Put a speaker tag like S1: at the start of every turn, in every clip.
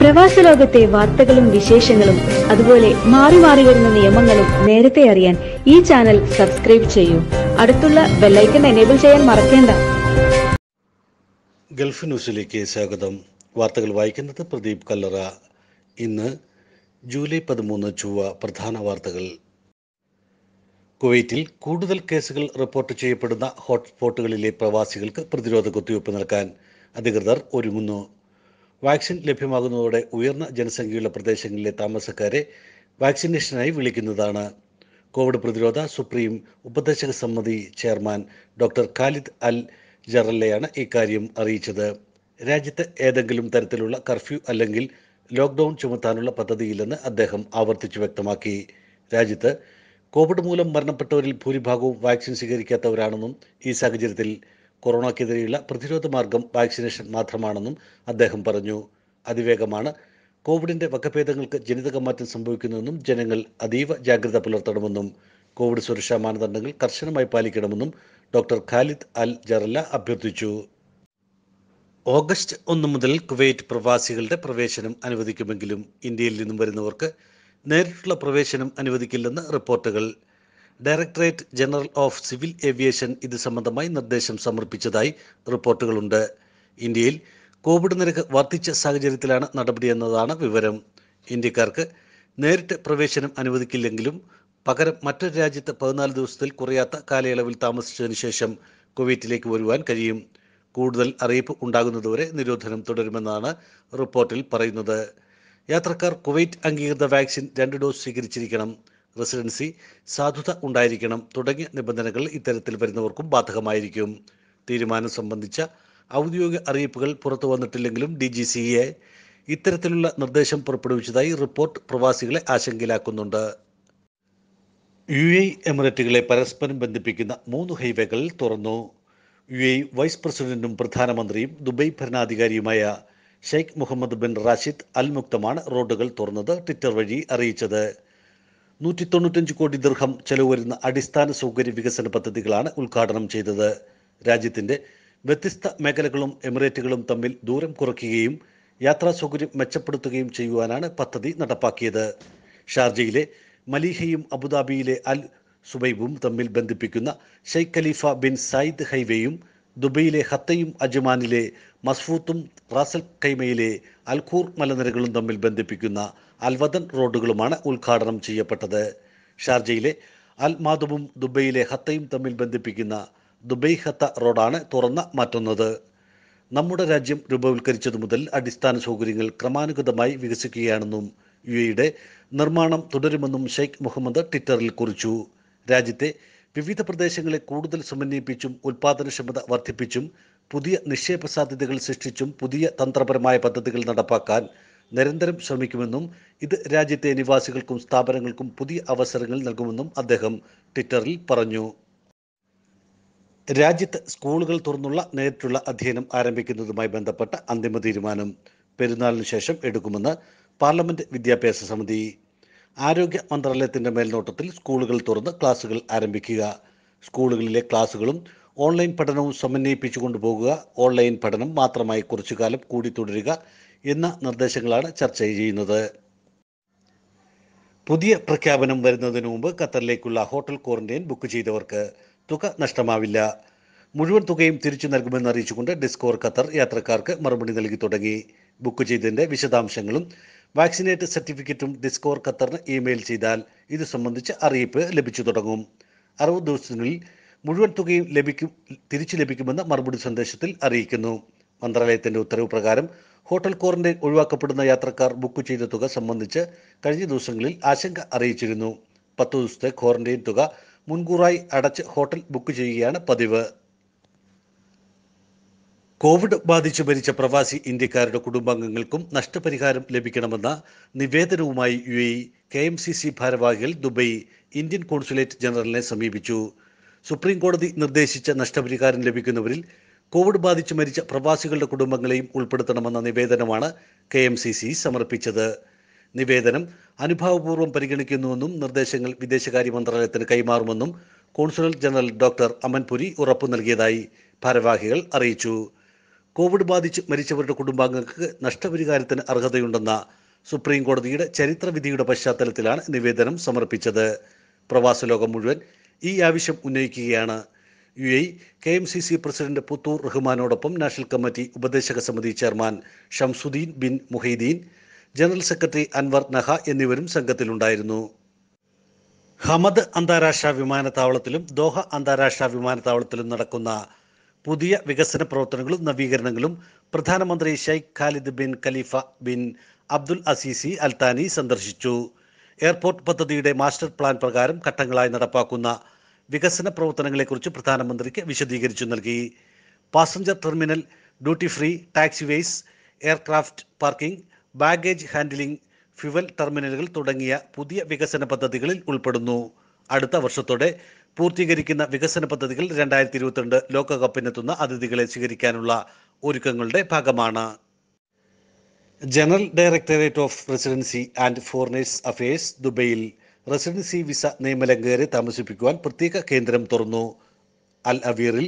S1: പ്രവാസി ലോകത്തെ വാർത്തകളും വിശേഷങ്ങളും അതുപോലെ മാറി മാറി വരുന്ന നിയമങ്ങളും നേരത്തെ അറിയാൻ ഈ ചാനൽ സബ്സ്ക്രൈബ് ചെയ്യൂ അടുത്തുള്ള ബെല്ലൈക്കൺ എനേബിൾ ചെയ്യാൻ മറക്കേണ്ട ഗൾഫ് ന്യൂസിലേക്ക് സ്വാഗതം വാർത്തകൾ വായിക്കുന്നത് പ്രദീപ് കല്ലറ ഇന്ന് ജൂലൈ പതിമൂന്ന് ചൊവ്വ പ്രധാന വാർത്തകൾ കുവൈറ്റിൽ കൂടുതൽ കേസുകൾ റിപ്പോർട്ട് ചെയ്യപ്പെടുന്ന ഹോട്ട്സ്പോട്ടുകളിലെ പ്രവാസികൾക്ക് പ്രതിരോധ കുത്തിവയ്പ് നൽകാൻ അധികൃതർ ഒരുങ്ങുന്നു വാക്സിൻ ലഭ്യമാകുന്നതോടെ ഉയർന്ന ജനസംഖ്യയുള്ള പ്രദേശങ്ങളിലെ താമസക്കാരെ വാക്സിനേഷനായി വിളിക്കുന്നതാണ് കോവിഡ് പ്രതിരോധ സുപ്രീം ഉപദേശക സമിതി ചെയർമാൻ ഡോക്ടർ ഖാലിദ് അൽ ജറല്ലയാണ് ഇക്കാര്യം അറിയിച്ചത് രാജ്യത്ത് ഏതെങ്കിലും തരത്തിലുള്ള കർഫ്യൂ അല്ലെങ്കിൽ ലോക്ക്ഡൗൺ ചുമത്താനുള്ള പദ്ധതിയില്ലെന്ന് അദ്ദേഹം ആവർത്തിച്ചു വ്യക്തമാക്കി രാജ്യത്ത് കോവിഡ് മൂലം മരണപ്പെട്ടവരിൽ ഭൂരിഭാഗവും വാക്സിൻ സ്വീകരിക്കാത്തവരാണെന്നും ഈ സാഹചര്യത്തിൽ കൊറോണയ്ക്കെതിരെയുള്ള പ്രതിരോധ മാർഗം വാക്സിനേഷൻ മാത്രമാണെന്നും അദ്ദേഹം പറഞ്ഞു അതിവേഗമാണ് കോവിഡിന്റെ വകഭേദങ്ങൾക്ക് ജനിതക മാറ്റം സംഭവിക്കുന്നുവെന്നും ജനങ്ങൾ അതീവ ജാഗ്രത പുലർത്തണമെന്നും കോവിഡ് സുരക്ഷാ മാനദണ്ഡങ്ങൾ കർശനമായി പാലിക്കണമെന്നും ഡോക്ടർ ഖാലിദ് അൽ ജറല്ല അഭ്യർത്ഥിച്ചു ഓഗസ്റ്റ് ഒന്ന് മുതൽ കുവൈറ്റ് പ്രവാസികളുടെ പ്രവേശനം അനുവദിക്കുമെങ്കിലും ഇന്ത്യയിൽ നിന്നും വരുന്നവർക്ക് നേരിട്ടുള്ള പ്രവേശനം അനുവദിക്കില്ലെന്ന് റിപ്പോർട്ടുകൾ directorate general of civil aviation ഇത് സംബന്ധമായി നിർദ്ദേശം സമർപ്പിച്ചതായി റിപ്പോർട്ടുകളുണ്ട് ഇന്ത്യയിൽ കോവിഡ് നിരക്ക് വർദ്ധിച്ച സാഹചര്യത്തിലാണ് നടപടി എന്നതാണ് വിവരം ഇന്ത്യക്കാർക്ക് നേരിട്ട് പ്രവേശനം അനുവദിക്കില്ലെങ്കിലും പകരം മറ്റൊരു രാജ്യത്ത് പതിനാല് ദിവസത്തിൽ കുറയാത്ത കാലയളവിൽ താമസിച്ചതിന് ശേഷം കുവൈറ്റിലേക്ക് വരുവാൻ കഴിയും കൂടുതൽ അറിയിപ്പ് ഉണ്ടാകുന്നതുവരെ നിരോധനം തുടരുമെന്നാണ് റിപ്പോർട്ടിൽ പറയുന്നത് യാത്രക്കാർ കുവൈറ്റ് അംഗീകൃത വാക്സിൻ രണ്ട് ഡോസ് സ്വീകരിച്ചിരിക്കണം റെസിഡൻസി സാധുത ഉണ്ടായിരിക്കണം തുടങ്ങിയ നിബന്ധനകൾ ഇത്തരത്തിൽ വരുന്നവർക്കും ബാധകമായിരിക്കും തീരുമാനം സംബന്ധിച്ച ഔദ്യോഗിക അറിയിപ്പുകൾ പുറത്തു വന്നിട്ടില്ലെങ്കിലും ഡി ജി സി എ ഇത്തരത്തിലുള്ള നിർദ്ദേശം പുറപ്പെടുവിച്ചതായി റിപ്പോർട്ട് പ്രവാസികളെ ആശങ്കയിലാക്കുന്നുണ്ട് യു എ എമിറേറ്റുകളെ പരസ്പരം ബന്ധിപ്പിക്കുന്ന മൂന്ന് ഹൈവേകൾ തുറന്നു യു എ വൈസ് പ്രസിഡന്റും പ്രധാനമന്ത്രിയും ദുബൈ ഭരണാധികാരിയുമായ Sheikh Mohammed bin Rashid Al മുക്തമാണ് റോഡുകൾ തുറന്നത് ട്വിറ്റർ വഴി അറിയിച്ചത് നൂറ്റി തൊണ്ണൂറ്റഞ്ച് കോടി ദീർഘം ചെലവ് വരുന്ന അടിസ്ഥാന സൗകര്യ വികസന പദ്ധതികളാണ് ഉദ്ഘാടനം ചെയ്തത് രാജ്യത്തിന്റെ വ്യത്യസ്ത മേഖലകളും എമിറേറ്റുകളും തമ്മിൽ ദൂരം കുറയ്ക്കുകയും യാത്രാ സൗകര്യം മെച്ചപ്പെടുത്തുകയും ചെയ്യുവാനാണ് പദ്ധതി നടപ്പാക്കിയത് ഷാർജയിലെ മലീഹയും അബുദാബിയിലെ അൽ സുബൈബും തമ്മിൽ ബന്ധിപ്പിക്കുന്ന ഷെയ്ഖ് ഖലീഫ ബിൻ സയ്യിദ് ഹൈവേയും ദുബൈയിലെ ഹത്തയും അജ്മാനിലെ മസ്ഫൂത്തും റാസൽ കൈമയിലെ അൽഖൂർ മലനിരകളും തമ്മിൽ ബന്ധിപ്പിക്കുന്ന അൽവദൻ റോഡുകളുമാണ് ഉദ്ഘാടനം ചെയ്യപ്പെട്ടത് ഷാർജയിലെ അൽ മാദുബും ദുബൈയിലെ ഹത്തയും തമ്മിൽ ബന്ധിപ്പിക്കുന്ന ദുബൈ ഹത്ത റോഡാണ് തുറന്ന മാറ്റുന്നത് നമ്മുടെ രാജ്യം രൂപവൽക്കരിച്ചതു മുതൽ അടിസ്ഥാന സൗകര്യങ്ങൾ ക്രമാനുഗതമായി വികസിക്കുകയാണെന്നും യു എയുടെ നിർമ്മാണം തുടരുമെന്നും ഷെയ്ഖ് മുഹമ്മദ് ട്വിറ്ററിൽ കുറിച്ചു രാജ്യത്തെ വിവിധ പ്രദേശങ്ങളെ കൂടുതൽ സമന്വയിപ്പിച്ചും ഉൽപാദനക്ഷമത വർദ്ധിപ്പിച്ചും പുതിയ നിക്ഷേപ സാധ്യതകൾ സൃഷ്ടിച്ചും പുതിയ തന്ത്രപരമായ പദ്ധതികൾ നടപ്പാക്കാൻ നിരന്തരം ശ്രമിക്കുമെന്നും ഇത് രാജ്യത്തെ നിവാസികൾക്കും സ്ഥാപനങ്ങൾക്കും പുതിയ അവസരങ്ങൾ നൽകുമെന്നും അദ്ദേഹം ട്വിറ്ററിൽ പറഞ്ഞു രാജ്യത്ത് സ്കൂളുകൾ തുറന്നുള്ള നേരിട്ടുള്ള അധ്യയനം ആരംഭിക്കുന്നതുമായി ബന്ധപ്പെട്ട അന്തിമ തീരുമാനം പെരുന്നാളിന് ശേഷം എടുക്കുമെന്ന് പാർലമെന്റ് വിദ്യാഭ്യാസ സമിതി ആരോഗ്യ മന്ത്രാലയത്തിന്റെ മേൽനോട്ടത്തിൽ സ്കൂളുകൾ തുറന്ന് ക്ലാസുകൾ ആരംഭിക്കുക സ്കൂളുകളിലെ ക്ലാസുകളും ഓൺലൈൻ പഠനവും സമന്വയിപ്പിച്ചുകൊണ്ടുപോകുക ഓൺലൈൻ പഠനം മാത്രമായി കുറച്ചുകാലം കാലം കൂടി തുടരുക എന്ന നിർദ്ദേശങ്ങളാണ് ചർച്ച ചെയ്യുന്നത് പുതിയ പ്രഖ്യാപനം വരുന്നതിന് മുമ്പ് ഖത്തറിലേക്കുള്ള ഹോട്ടൽ ക്വാറന്റൈൻ ബുക്ക് ചെയ്തവർക്ക് തുക നഷ്ടമാവില്ല മുഴുവൻ തുകയും തിരിച്ചു നൽകുമെന്ന് അറിയിച്ചുകൊണ്ട് ഡിസ്കോർ ഖത്തർ യാത്രക്കാർക്ക് മറുപടി നൽകി തുടങ്ങി ബുക്ക് ചെയ്തതിൻ്റെ വിശദാംശങ്ങളും വാക്സിനേറ്റ് സർട്ടിഫിക്കറ്റും ഡിസ്കോർ ഖത്തറിന് ഇമെയിൽ ചെയ്താൽ ഇത് സംബന്ധിച്ച് അറിയിപ്പ് ലഭിച്ചു തുടങ്ങും അറുപത് ദിവസത്തിനുള്ളിൽ മുഴുവൻ തുകയും ലഭിക്കും തിരിച്ചു ലഭിക്കുമെന്ന് മറുപടി സന്ദേശത്തിൽ അറിയിക്കുന്നു മന്ത്രാലയത്തിൻ്റെ ഉത്തരവ് പ്രകാരം ഹോട്ടൽ ക്വാറന്റൈൻ ഒഴിവാക്കപ്പെടുന്ന യാത്രക്കാർ ബുക്ക് ചെയ്ത തുക സംബന്ധിച്ച് കഴിഞ്ഞ ദിവസങ്ങളിൽ ആശങ്ക അറിയിച്ചിരുന്നു പത്ത് ദിവസത്തെ ക്വാറന്റൈൻ തുക മുൻകൂറായി അടച്ച് ഹോട്ടൽ ബുക്ക് ചെയ്യുകയാണ് പതിവ് കോവിഡ് ബാധിച്ച് മരിച്ച പ്രവാസി ഇന്ത്യക്കാരുടെ കുടുംബാംഗങ്ങൾക്കും നഷ്ടപരിഹാരം ലഭിക്കണമെന്ന നിവേദനവുമായി U A K M C C ഭാരവാഹികൾ ദുബൈ ഇന്ത്യൻ കോൺസുലേറ്റ് ജനറലിനെ സമീപിച്ചു സുപ്രീം കോടതി നിർദ്ദേശിച്ച നഷ്ടപരിഹാരം ലഭിക്കുന്നവരിൽ കോവിഡ് ബാധിച്ച് മരിച്ച പ്രവാസികളുടെ കുടുംബങ്ങളെയും ഉൾപ്പെടുത്തണമെന്ന നിവേദനമാണ് കെ എം സി സി സമർപ്പിച്ചത് നിവേദനം അനുഭാവപൂർവ്വം പരിഗണിക്കുന്നുവെന്നും നിർദ്ദേശങ്ങൾ വിദേശകാര്യ മന്ത്രാലയത്തിന് കൈമാറുമെന്നും കോൺസുലർ ജനറൽ ഡോക്ടർ അമൻപുരി ഉറപ്പു നൽകിയതായി ഭാരവാഹികൾ അറിയിച്ചു കോവിഡ് ബാധിച്ച് മരിച്ചവരുടെ കുടുംബാംഗങ്ങൾക്ക് നഷ്ടപരിഹാരത്തിന് അർഹതയുണ്ടെന്ന സുപ്രീം കോടതിയുടെ ചരിത്രവിധിയുടെ പശ്ചാത്തലത്തിലാണ് നിവേദനം സമർപ്പിച്ചത് പ്രവാസ ലോകം മുഴുവൻ ഈ ആവശ്യം ഉന്നയിക്കുകയാണ് U A K M C C president Puthur റഹ്മാനോടൊപ്പം നാഷണൽ കമ്മിറ്റി ഉപദേശക സമിതി ചെയർമാൻ ഷംസുദ്ദീൻ ബിൻ മുഹൈദീൻ ജനറൽ സെക്രട്ടറി അൻവർ നഹ എന്നിവരും സംഘത്തിലുണ്ടായിരുന്നു ഹമദ് അന്താരാഷ്ട്ര വിമാനത്താവളത്തിലും ദോഹ അന്താരാഷ്ട്ര വിമാനത്താവളത്തിലും നടക്കുന്ന പുതിയ വികസന പ്രവർത്തനങ്ങളും നവീകരണങ്ങളും പ്രധാനമന്ത്രി Sheikh Khalid bin Khalifa bin Abdul Aziz Al Thani സന്ദർശിച്ചു എയർപോർട്ട് പദ്ധതിയുടെ മാസ്റ്റർ പ്ലാൻ പ്രകാരം ഘട്ടങ്ങളായി നടപ്പാക്കുന്ന വികസന പ്രവർത്തനങ്ങളെക്കുറിച്ച് പ്രധാനമന്ത്രിക്ക് വിശദീകരിച്ചു നൽകി passenger terminal duty free taxiways aircraft parking baggage handling fuel ടെർമിനലുകൾ തുടങ്ങിയ പുതിയ വികസന പദ്ധതികളിൽ ഉൾപ്പെടുന്നു അടുത്ത വർഷത്തോടെ പൂർത്തീകരിക്കുന്ന വികസന പദ്ധതികൾ രണ്ടായിരത്തി ഇരുപത്തിരണ്ട് ലോകകപ്പിനെത്തുന്ന അതിഥികളെ സ്വീകരിക്കാനുള്ള ഒരുക്കങ്ങളുടെ ഭാഗമാണ് general directorate of residency and foreigners affairs ദുബൈയിൽ റെസിഡൻസി വിസ നിയമലംഘകരെ താമസിപ്പിക്കുവാൻ പ്രത്യേക കേന്ദ്രം തുറന്നു അൽ അവീറിൽ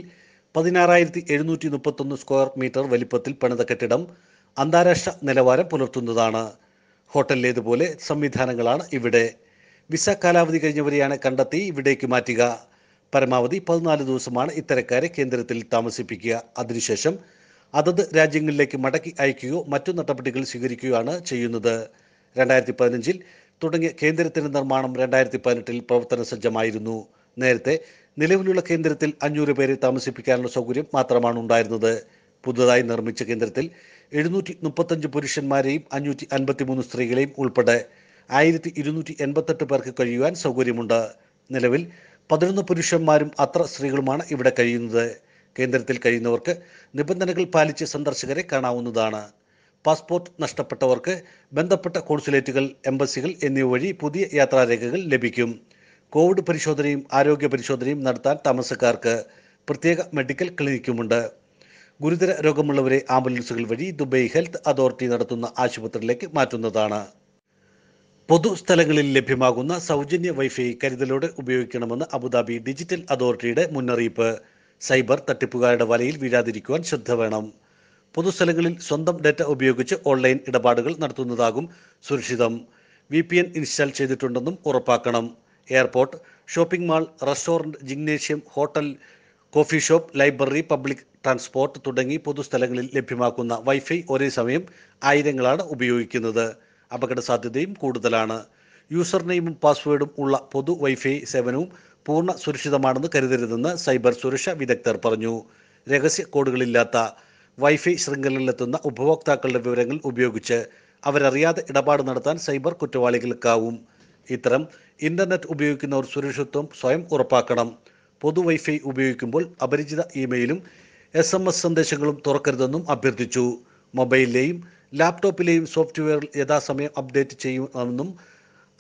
S1: പതിനാറായിരത്തി എഴുന്നൂറ്റി മുപ്പത്തൊന്ന് സ്ക്വയർ മീറ്റർ വലിപ്പത്തിൽ പണിത കെട്ടിടം അന്താരാഷ്ട്ര നിലവാരം പുലർത്തുന്നതാണ് ഹോട്ടലിലേതുപോലെ സംവിധാനങ്ങളാണ് ഇവിടെ വിസ കാലാവധി കഴിഞ്ഞവരെയാണ് കണ്ടെത്തി ഇവിടേക്ക് മാറ്റുക പരമാവധി പതിനാല് ദിവസമാണ് ഇത്തരക്കാരെ കേന്ദ്രത്തിൽ താമസിപ്പിക്കുക അതിനുശേഷം അതത് രാജ്യങ്ങളിലേക്ക് മടക്കി അയക്കുകയോ മറ്റു നടപടികൾ സ്വീകരിക്കുകയാണ് ചെയ്യുന്നത് രണ്ടായിരത്തി പതിനഞ്ചിൽ തുടങ്ങിയ കേന്ദ്രത്തിന്റെ നിർമ്മാണം രണ്ടായിരത്തി പതിനെട്ടിൽ പ്രവർത്തന സജ്ജമായിരുന്നു നേരത്തെ നിലവിലുള്ള കേന്ദ്രത്തിൽ അഞ്ഞൂറ് പേരെ താമസിപ്പിക്കാനുള്ള സൗകര്യം മാത്രമാണ് ഉണ്ടായിരുന്നത് പുതുതായി നിർമ്മിച്ച കേന്ദ്രത്തിൽ എഴുന്നൂറ്റി മുപ്പത്തഞ്ച് പുരുഷന്മാരെയും അഞ്ഞൂറ്റി അൻപത്തിമൂന്ന് സ്ത്രീകളെയും ഉൾപ്പെടെ ആയിരത്തി ഇരുന്നൂറ്റി എൺപത്തെട്ട് പേർക്ക് കഴിയുവാൻ സൗകര്യമുണ്ട് നിലവിൽ പതിനൊന്ന് പുരുഷന്മാരും അത്ര സ്ത്രീകളുമാണ് ഇവിടെ കഴിയുന്നത് കേന്ദ്രത്തിൽ കഴിയുന്നവർക്ക് നിബന്ധനകൾ പാലിച്ച് സന്ദർശകരെ കാണാവുന്നതാണ് പാസ്പോർട്ട് നഷ്ടപ്പെട്ടവർക്ക് ബന്ധപ്പെട്ട കോൺസുലേറ്റുകൾ എംബസികൾ എന്നിവ വഴി പുതിയ യാത്രാരേഖകൾ ലഭിക്കും കോവിഡ് പരിശോധനയും ആരോഗ്യ പരിശോധനയും നടത്താൻ താമസക്കാർക്ക് പ്രത്യേക മെഡിക്കൽ ക്ലിനിക്കുമുണ്ട് ഗുരുതര രോഗമുള്ളവരെ ആംബുലൻസുകൾ വഴി ദുബൈ ഹെൽത്ത് അതോറിറ്റി നടത്തുന്ന ആശുപത്രിയിലേക്ക് മാറ്റുന്നതാണ് പൊതുസ്ഥലങ്ങളിൽ ലഭ്യമാകുന്ന സൗജന്യ വൈഫൈ കരുതലോടെ ഉപയോഗിക്കണമെന്ന് അബുദാബി ഡിജിറ്റൽ അതോറിറ്റിയുടെ മുന്നറിയിപ്പ് സൈബർ തട്ടിപ്പുകാരുടെ വലയിൽ വീഴാതിരിക്കുവാൻ ശ്രദ്ധ വേണം പൊതുസ്ഥലങ്ങളിൽ സ്വന്തം ഡാറ്റ ഉപയോഗിച്ച് ഓൺലൈൻ ഇടപാടുകൾ നടത്തുന്നതാകും സുരക്ഷിതം വി പി എൻ ഇൻസ്റ്റാൾ ചെയ്തിട്ടുണ്ടെന്നും ഉറപ്പാക്കണം airport shopping mall restaurant gymnasium hotel coffee shop library public transport തുടങ്ങി പൊതുസ്ഥലങ്ങളിൽ ലഭ്യമാക്കുന്ന വൈഫൈ ഒരേ സമയം ആയിരങ്ങളാണ് ഉപയോഗിക്കുന്നത് അപകട സാധ്യതയും കൂടുതലാണ് യൂസർ നെയിമും പാസ്വേഡും ഉള്ള പൊതു വൈഫൈ സേവനവും പൂർണ്ണ സുരക്ഷിതമാണെന്ന് കരുതരുതെന്ന് സൈബർ സുരക്ഷാ വിദഗ്ധർ പറഞ്ഞു രഹസ്യ കോഡുകളില്ലാത്ത വൈഫൈ ശൃംഖലയിലെത്തുന്ന ഉപഭോക്താക്കളുടെ വിവരങ്ങൾ ഉപയോഗിച്ച് അവരറിയാതെ ഇടപാട് നടത്താൻ സൈബർ കുറ്റവാളികൾക്കാവും ഇത്തരം ഇൻ്റർനെറ്റ് ഉപയോഗിക്കുന്നവർ സുരക്ഷിത്വം സ്വയം ഉറപ്പാക്കണം പൊതു വൈഫൈ ഉപയോഗിക്കുമ്പോൾ അപരിചിത ഇമെയിലും എസ് എം എസ് സന്ദേശങ്ങളും തുറക്കരുതെന്നും അഭ്യർത്ഥിച്ചു മൊബൈലിലെയും ലാപ്ടോപ്പിലെയും സോഫ്റ്റ്വെയർ യഥാസമയം അപ്ഡേറ്റ് ചെയ്യണമെന്നും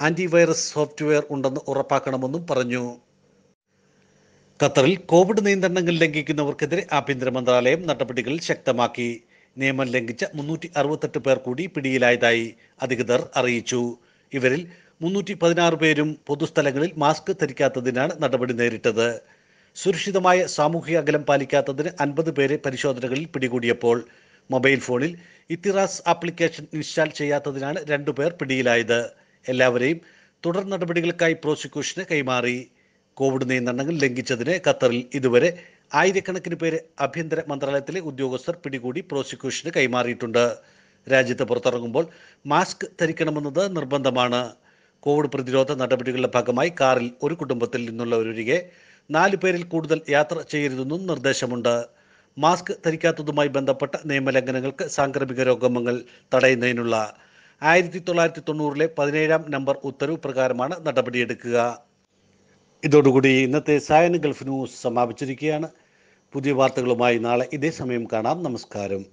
S1: ആൻറ്റി വൈറസ് സോഫ്റ്റ്വെയർ ഉണ്ടെന്ന് ഉറപ്പാക്കണമെന്നും പറഞ്ഞു ഖത്തറിൽ കോവിഡ് നിയന്ത്രണങ്ങൾ ലംഘിക്കുന്നവർക്കെതിരെ ആഭ്യന്തര മന്ത്രാലയം നടപടികൾ ശക്തമാക്കി നിയമം ലംഘിച്ച മുന്നൂറ്റി അറുപത്തെട്ട് പേർ കൂടി പിടിയിലായതായി അധികൃതർ അറിയിച്ചു ഇവരിൽ മുന്നൂറ്റി പതിനാറ് പേരും പൊതുസ്ഥലങ്ങളിൽ മാസ്ക് ധരിക്കാത്തതിനാണ് നടപടി നേരിട്ടത് സുരക്ഷിതമായ സാമൂഹിക അകലം പാലിക്കാത്തതിന് അൻപത് പേരെ പരിശോധനകളിൽ പിടികൂടിയപ്പോൾ മൊബൈൽ ഫോണിൽ ഇത്തിറാസ് ആപ്ലിക്കേഷൻ ഇൻസ്റ്റാൾ ചെയ്യാത്തതിനാണ് രണ്ടുപേർ പിടിയിലായത് എല്ലാവരെയും തുടർ നടപടികൾക്കായി പ്രോസിക്യൂഷന് കൈമാറി കോവിഡ് നിയന്ത്രണങ്ങൾ ലംഘിച്ചതിന് ഖത്തറിൽ ഇതുവരെ ആയിരക്കണക്കിന് പേര് ആഭ്യന്തര മന്ത്രാലയത്തിലെ ഉദ്യോഗസ്ഥർ പിടികൂടി പ്രോസിക്യൂഷന് കൈമാറിയിട്ടുണ്ട് രാജ്യത്ത് പുറത്തിറങ്ങുമ്പോൾ മാസ്ക് ധരിക്കണമെന്നത് നിർബന്ധമാണ് കോവിഡ് പ്രതിരോധ നടപടികളുടെ ഭാഗമായി കാറിൽ ഒരു കുടുംബത്തിൽ നിന്നുള്ളവരൊഴികെ നാല് പേരിൽ കൂടുതൽ യാത്ര ചെയ്യരുതെന്നും നിർദ്ദേശമുണ്ട് മാസ്ക് ധരിക്കാത്തതുമായി ബന്ധപ്പെട്ട നിയമലംഘനങ്ങൾക്ക് സാംക്രമിക രോഗങ്ങൾ തടയുന്നതിനുള്ള ആയിരത്തി തൊള്ളായിരത്തി തൊണ്ണൂറിലെ പതിനേഴാം നമ്പർ ഉത്തരവ് പ്രകാരമാണ് നടപടിയെടുക്കുക ഇതോടുകൂടി ഇന്നത്തെ സായന ഗൾഫ് ന്യൂസ് സമാപിച്ചിരിക്കുകയാണ് പുതിയ വാർത്തകളുമായി നാളെ ഇതേ സമയം കാണാം നമസ്കാരം